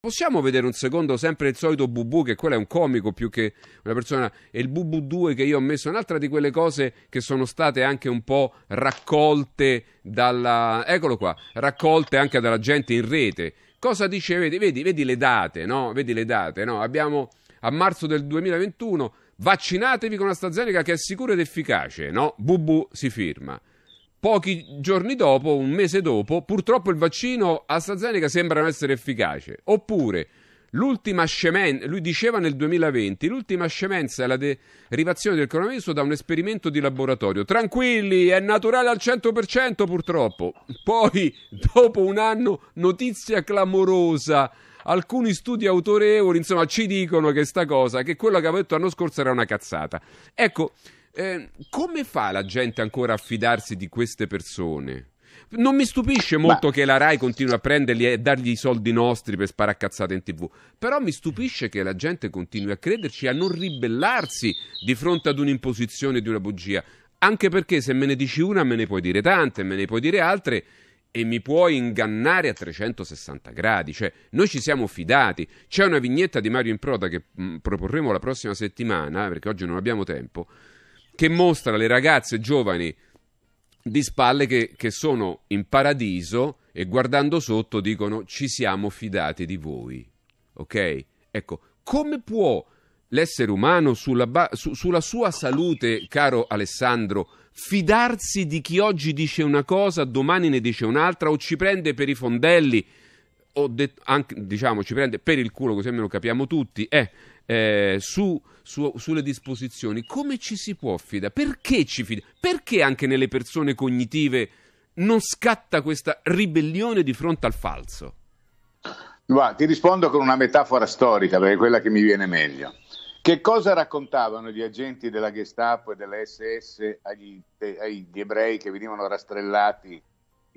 Possiamo vedere un secondo sempre il solito Bubu, che quello è un comico più che una persona, e il Bubu 2 che io ho messo, un'altra di quelle cose che sono state anche un po' raccolte dalla... eccolo qua, raccolte anche dalla gente in rete. Cosa dice? Vedi, vedi, vedi le date, no? Vedi le date, no? Abbiamo a marzo del 2021, vaccinatevi con AstraZeneca che è sicura ed efficace, no? Bubu si firma. Pochi giorni dopo, un mese dopo, purtroppo il vaccino AstraZeneca sembra non essere efficace. Oppure, l'ultima scemenza, lui diceva nel 2020, l'ultima scemenza è la derivazione del coronavirus da un esperimento di laboratorio. Tranquilli, è naturale al 100% purtroppo. Poi, dopo un anno, notizia clamorosa. Alcuni studi autorevoli, insomma, ci dicono che sta cosa, che quello che avevo detto l'anno scorso era una cazzata. Ecco, eh, come fa la gente ancora a fidarsi di queste persone? Non mi stupisce molto Beh. che la Rai continui a prenderli e dargli i soldi nostri per sparacazzate in tv, però mi stupisce che la gente continui a crederci e a non ribellarsi di fronte ad un'imposizione di una bugia, anche perché se me ne dici una me ne puoi dire tante, me ne puoi dire altre e mi puoi ingannare a 360 gradi, cioè noi ci siamo fidati, c'è una vignetta di Mario Improda che mh, mm, proporremo la prossima settimana, perché oggi non abbiamo tempo, che mostra le ragazze giovani di spalle che, che sono in paradiso e guardando sotto dicono ci siamo fidati di voi. Ok? Ecco, come può l'essere umano sulla, ba- su- sulla, sua salute, caro Alessandro, fidarsi di chi oggi dice una cosa, domani ne dice un'altra o ci prende per i fondelli? detto, anche, diciamo, ci prende per il culo, così almeno capiamo tutti, è eh, eh, su, su, sulle disposizioni. Come ci si può fidare? Perché ci fidiamo? Perché anche nelle persone cognitive non scatta questa ribellione di fronte al falso? Guarda, ti rispondo con una metafora storica, perché è quella che mi viene meglio. Che cosa raccontavano gli agenti della Gestapo e della SS agli, agli ebrei che venivano rastrellati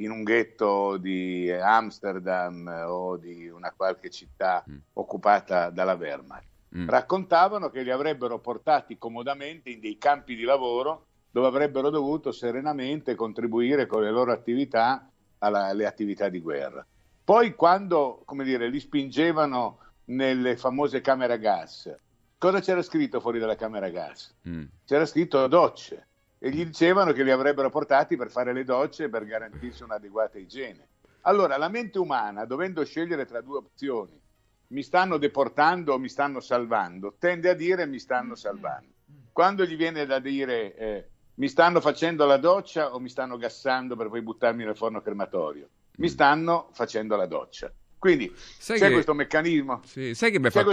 in un ghetto di Amsterdam eh, o di una qualche città mm. occupata dalla Wehrmacht. Mm. Raccontavano che li avrebbero portati comodamente in dei campi di lavoro dove avrebbero dovuto serenamente contribuire con le loro attività alle attività di guerra. Poi quando dire, li spingevano nelle famose camere a gas, cosa c'era scritto fuori dalla camera a gas? Mm. C'era scritto docce e gli dicevano che li avrebbero portati per fare le docce e per garantirsi un'adeguata igiene. Allora, la mente umana, dovendo scegliere tra due opzioni, mi stanno deportando o mi stanno salvando, tende a dire mi stanno salvando. Quando gli viene da dire eh, mi stanno facendo la doccia o mi stanno gassando per poi buttarmi nel forno crematorio, mi mm. stanno facendo la doccia. Quindi sai c'è che, questo meccanismo. Sì, sai che mi hai fatto,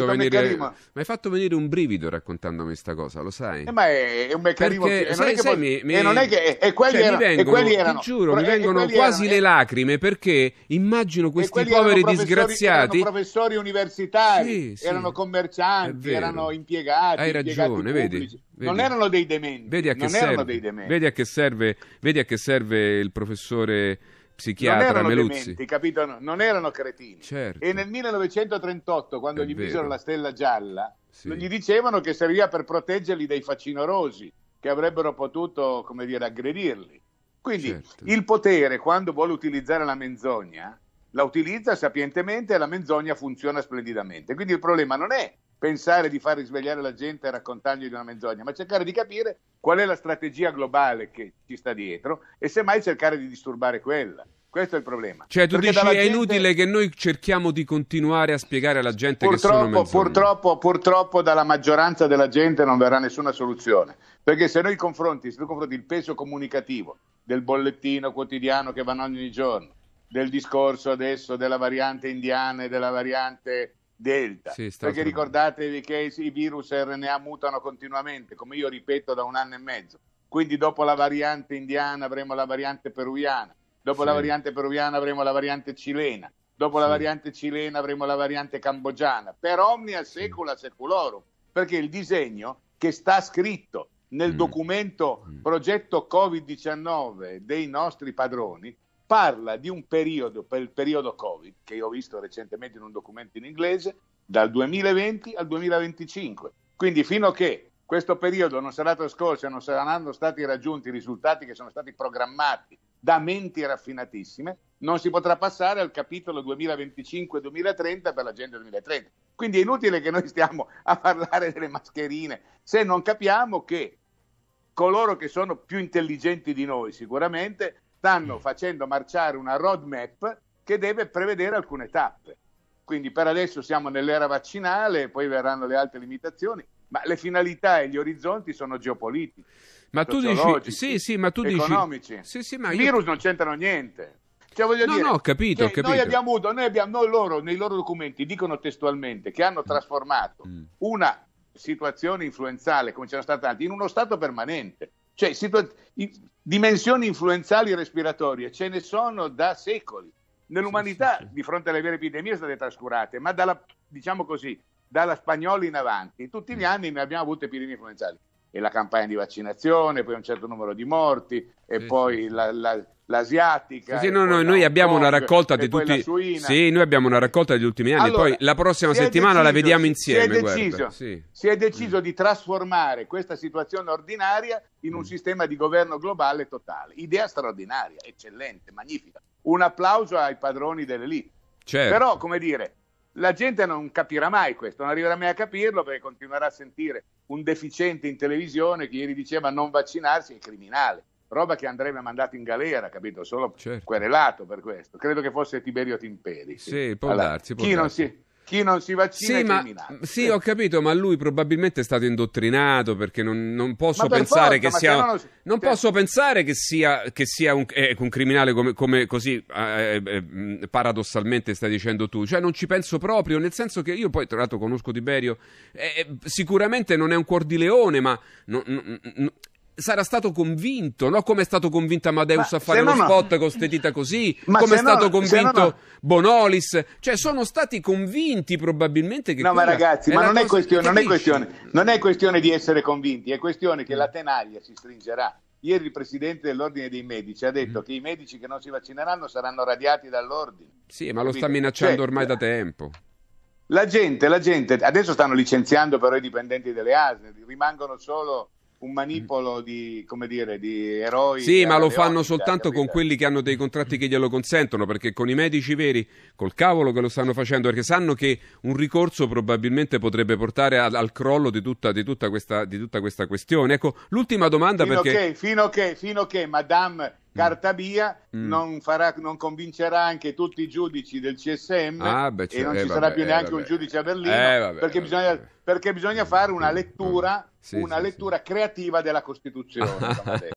fatto, venire un brivido raccontandomi questa cosa, lo sai? Eh, ma è, è, un meccanismo. Perché, e mi, è che. Eh, e, eh, eh, quelli, cioè, erano, vengono, e quelli erano. Ti giuro, pro- mi vengono quasi erano, le lacrime perché immagino questi poveri disgraziati. Erano professori universitari, sì, sì, erano commercianti, erano impiegati. Hai ragione, impiegati vedi, vedi. Non erano dei dementi. Vedi a che serve, vedi a che serve il professore psichiatra non erano Meluzzi. Dementi, capito? Non erano cretini. Certo. E nel 1938, quando È gli misero la stella gialla, sì. gli dicevano che serviva per proteggerli dai facinorosi che avrebbero potuto, come dire, aggredirli. Quindi certo. il potere, quando vuole utilizzare la menzogna, la utilizza sapientemente e la menzogna funziona splendidamente. Quindi il problema non è pensare di far risvegliare la gente raccontandogli una menzogna, ma cercare di capire qual è la strategia globale che ci sta dietro e semmai cercare di disturbare quella. Questo è il problema. Cioè, tu Perché dici è inutile che noi cerchiamo di continuare a spiegare alla gente purtroppo, che sono menzogna. Purtroppo, purtroppo dalla maggioranza della gente non verrà nessuna soluzione. Perché se noi confronti, se tu confronti il peso comunicativo del bollettino quotidiano che vanno ogni giorno, del discorso adesso della variante indiana e della variante Delta. Sì, perché ricordatevi che i virus RNA mutano continuamente, come io ripeto da un anno e mezzo. Quindi dopo la variante indiana avremo la variante peruviana, dopo sì. la variante peruviana avremo la variante cilena, dopo sì. la variante cilena avremo la variante cambogiana. Per omnia secula seculorum, perché il disegno che sta scritto nel mm. documento mm. progetto Covid-19 dei nostri padroni parla di un periodo, per il periodo Covid, che io ho visto recentemente in un documento in inglese, dal 2020 al 2025. Quindi fino a che questo periodo non sarà trascorso e non saranno stati raggiunti i risultati che sono stati programmati da menti raffinatissime, non si potrà passare al capitolo 2025-2030 per l'agenda 2030. Quindi è inutile che noi stiamo a parlare delle mascherine se non capiamo che coloro che sono più intelligenti di noi sicuramente stanno mm. facendo marciare una roadmap che deve prevedere alcune tappe. Quindi per adesso siamo nell'era vaccinale, poi verranno le altre limitazioni, ma le finalità e gli orizzonti sono geopolitici. Ma tu dici, sì, sì, ma tu economici. dici, sì, sì, ma io... virus non c'entrano niente. Cioè, voglio no, dire, no, ho capito, ho capito. Noi abbiamo avuto, noi abbiamo, noi loro, nei loro documenti dicono testualmente che hanno mm. trasformato mm. una situazione influenzale, come c'erano stata tanti, in uno stato permanente. Cioè, situa- dimensioni influenzali respiratorie ce ne sono da secoli. Nell'umanità, sì, sì, sì. di fronte alle vere epidemie, sono state trascurate, ma dalla, diciamo così, dalla spagnola in avanti, tutti gli mm. anni ne abbiamo avute epidemie influenzali. E la campagna di vaccinazione, poi un certo numero di morti, e poi la, la, l'asiatica. Sì, no, no, noi abbiamo una raccolta di tutti. Sì, noi abbiamo una raccolta degli ultimi anni. Allora, poi la prossima settimana deciso, la vediamo insieme. Si è deciso, sì. si è deciso mm. di trasformare questa situazione ordinaria in un mm. sistema di governo globale totale. Idea straordinaria, eccellente, magnifica. Un applauso ai padroni dell'elite. Certo. Però, come dire, la gente non capirà mai questo, non arriverà mai a capirlo perché continuerà a sentire un deficiente in televisione che ieri diceva non vaccinarsi è criminale roba che andrebbe mandato in galera, capito? Solo certo. querelato per questo. Credo che fosse Tiberio Timperi. Sì, può allora, darsi, può chi darsi. Non si, chi non si vaccina sì, ma, Sì, ho capito, ma lui probabilmente è stato indottrinato perché non, non posso, per pensare, forza, che sia, non, non cioè posso pensare che sia, che sia un, eh, un, criminale come, come così eh, eh, eh paradossalmente stai dicendo tu. Cioè, non ci penso proprio, nel senso che io poi, tra l'altro, conosco Tiberio. Eh, eh, sicuramente non è un cuor di leone, ma no, no, no, sarà stato convinto, no? Come è stato convinto Amadeus ma a fare lo no, spot con queste dita così, come è stato no, convinto no, Bonolis, cioè sono stati convinti probabilmente che... No, ma ragazzi, ma non è, questione, non, è questione, non è questione di essere convinti, è questione che la tenaglia si stringerà. Ieri il presidente dell'ordine dei medici ha detto mm. che i medici che non si vaccineranno saranno radiati dall'ordine. Sì, ma lo sta minacciando cioè, ormai da eh, tempo. La gente, la gente, adesso stanno licenziando però i dipendenti delle ASL, rimangono solo un manipolo mm. di, dire, di eroi. Sì, ma lo fanno soltanto con quelli che hanno dei contratti che glielo consentono, perché con i medici veri, col cavolo che lo stanno facendo, perché sanno che un ricorso probabilmente potrebbe portare al, al crollo di tutta, di, tutta questa, di tutta, questa, questione. Ecco, l'ultima domanda fino perché... Che, fino, che, fino che Madame carta via, mm. non, farà, non, convincerà anche tutti i giudici del CSM ah, beh, cioè, e non eh, ci sarà eh, vabbè, più neanche eh, un giudice a Berlino eh, vabbè, perché, bisogna, perché, bisogna, fare una mm. lettura, sì, una sì, lettura sì. creativa della Costituzione.